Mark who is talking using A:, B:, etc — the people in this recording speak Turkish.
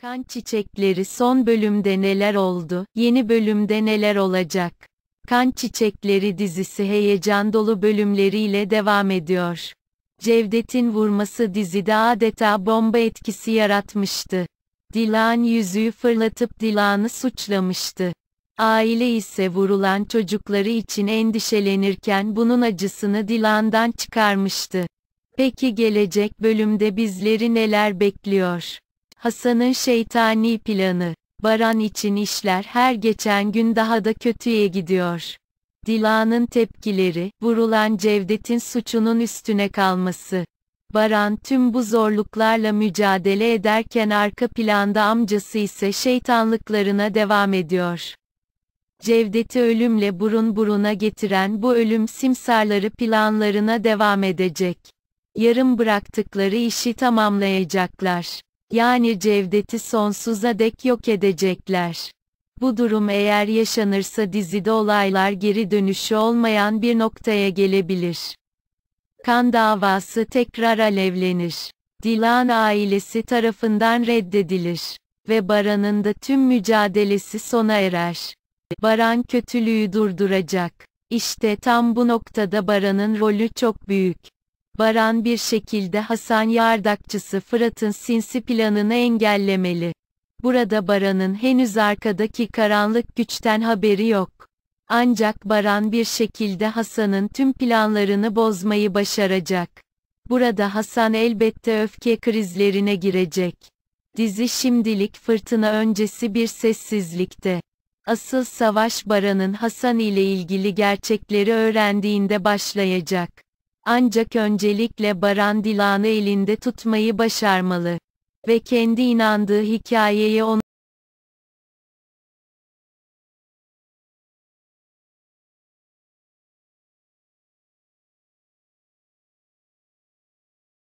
A: Kan çiçekleri son bölümde neler oldu? Yeni bölümde neler olacak? Kan Çiçekleri dizisi heyecan dolu bölümleriyle devam ediyor. Cevdet'in vurması dizide adeta bomba etkisi yaratmıştı. Dilan yüzüğü fırlatıp Dilan'ı suçlamıştı. Aile ise vurulan çocukları için endişelenirken bunun acısını Dilan'dan çıkarmıştı. Peki gelecek bölümde bizleri neler bekliyor? Hasan'ın şeytani planı. Baran için işler her geçen gün daha da kötüye gidiyor. Dila'nın tepkileri, vurulan Cevdet'in suçunun üstüne kalması. Baran tüm bu zorluklarla mücadele ederken arka planda amcası ise şeytanlıklarına devam ediyor. Cevdet'i ölümle burun buruna getiren bu ölüm simsarları planlarına devam edecek. Yarım bıraktıkları işi tamamlayacaklar yani Cevdet'i sonsuza dek yok edecekler. Bu durum eğer yaşanırsa dizide olaylar geri dönüşü olmayan bir noktaya gelebilir. Kan davası tekrar alevlenir. Dilan ailesi tarafından reddedilir ve Baran'ın da tüm mücadelesi sona erer. Baran kötülüğü durduracak. İşte tam bu noktada Baran'ın rolü çok büyük. Baran bir şekilde Hasan Yardakçısı Fırat'ın sinsi planını engellemeli. Burada Baran'ın henüz arkadaki karanlık güçten haberi yok. Ancak Baran bir şekilde Hasan'ın tüm planlarını bozmayı başaracak. Burada Hasan elbette öfke krizlerine girecek. Dizi şimdilik fırtına öncesi bir sessizlikte. Asıl savaş Baran'ın Hasan ile ilgili gerçekleri öğrendiğinde başlayacak. Ancak öncelikle Barandilan'ı elinde tutmayı başarmalı ve kendi inandığı hikayeyi ona.